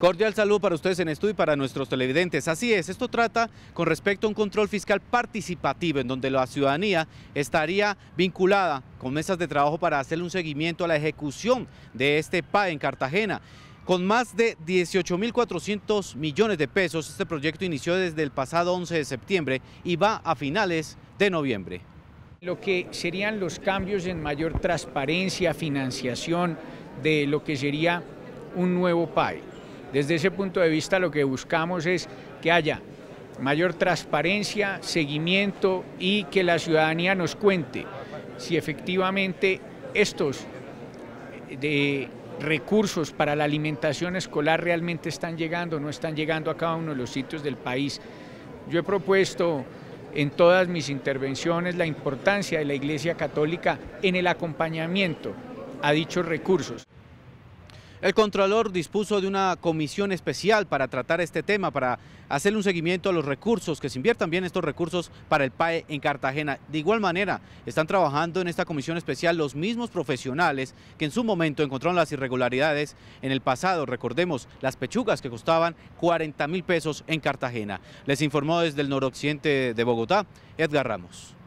Cordial saludo para ustedes en estudio y para nuestros televidentes. Así es, esto trata con respecto a un control fiscal participativo en donde la ciudadanía estaría vinculada con mesas de trabajo para hacer un seguimiento a la ejecución de este PAE en Cartagena. Con más de 18.400 millones de pesos, este proyecto inició desde el pasado 11 de septiembre y va a finales de noviembre. Lo que serían los cambios en mayor transparencia, financiación de lo que sería un nuevo PAE. Desde ese punto de vista lo que buscamos es que haya mayor transparencia, seguimiento y que la ciudadanía nos cuente si efectivamente estos eh, de recursos para la alimentación escolar realmente están llegando o no están llegando a cada uno de los sitios del país. Yo he propuesto en todas mis intervenciones la importancia de la Iglesia Católica en el acompañamiento a dichos recursos. El Contralor dispuso de una comisión especial para tratar este tema, para hacerle un seguimiento a los recursos, que se inviertan bien estos recursos para el PAE en Cartagena. De igual manera, están trabajando en esta comisión especial los mismos profesionales que en su momento encontraron las irregularidades en el pasado. Recordemos las pechugas que costaban 40 mil pesos en Cartagena. Les informó desde el noroccidente de Bogotá, Edgar Ramos.